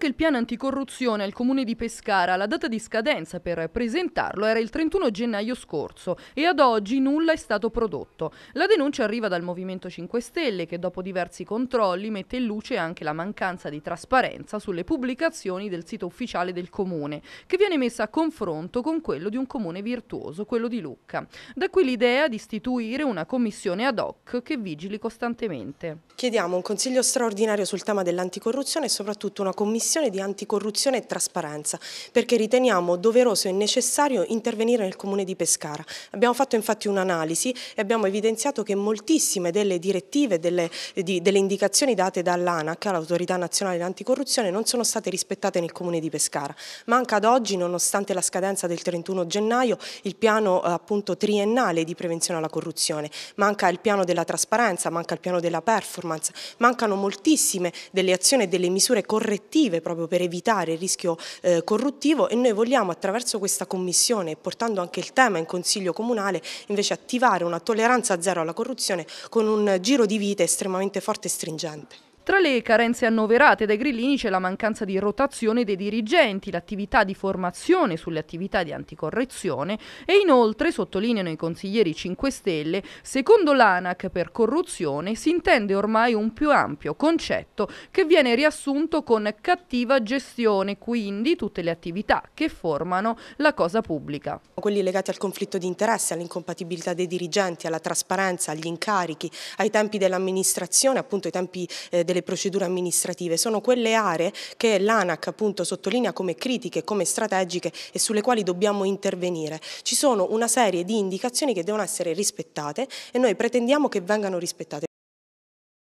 anche il piano anticorruzione al comune di Pescara. La data di scadenza per presentarlo era il 31 gennaio scorso e ad oggi nulla è stato prodotto. La denuncia arriva dal Movimento 5 Stelle che dopo diversi controlli mette in luce anche la mancanza di trasparenza sulle pubblicazioni del sito ufficiale del comune, che viene messa a confronto con quello di un comune virtuoso, quello di Lucca. Da qui l'idea di istituire una commissione ad hoc che vigili costantemente. Chiediamo un consiglio straordinario sul tema dell'anticorruzione e soprattutto una commissione Commissione di Anticorruzione e Trasparenza perché riteniamo doveroso e necessario intervenire nel Comune di Pescara. Abbiamo fatto infatti un'analisi e abbiamo evidenziato che moltissime delle direttive, delle, di, delle indicazioni date dall'ANAC, l'Autorità Nazionale Anticorruzione, non sono state rispettate nel Comune di Pescara. Manca ad oggi, nonostante la scadenza del 31 gennaio, il piano eh, appunto triennale di prevenzione alla corruzione. Manca il piano della trasparenza, manca il piano della performance, mancano moltissime delle azioni e delle misure correttive positive proprio per evitare il rischio eh, corruttivo e noi vogliamo attraverso questa commissione, portando anche il tema in Consiglio Comunale, invece attivare una tolleranza zero alla corruzione con un giro di vite estremamente forte e stringente. Tra le carenze annoverate dai grillini c'è la mancanza di rotazione dei dirigenti, l'attività di formazione sulle attività di anticorrezione e inoltre, sottolineano i consiglieri 5 Stelle, secondo l'ANAC per corruzione si intende ormai un più ampio concetto che viene riassunto con cattiva gestione, quindi tutte le attività che formano la cosa pubblica. Quelli legati al conflitto di interesse, all'incompatibilità dei dirigenti, alla trasparenza, agli incarichi, ai tempi dell'amministrazione, appunto ai tempi eh, delle delle procedure amministrative, sono quelle aree che l'ANAC appunto sottolinea come critiche, come strategiche e sulle quali dobbiamo intervenire. Ci sono una serie di indicazioni che devono essere rispettate e noi pretendiamo che vengano rispettate.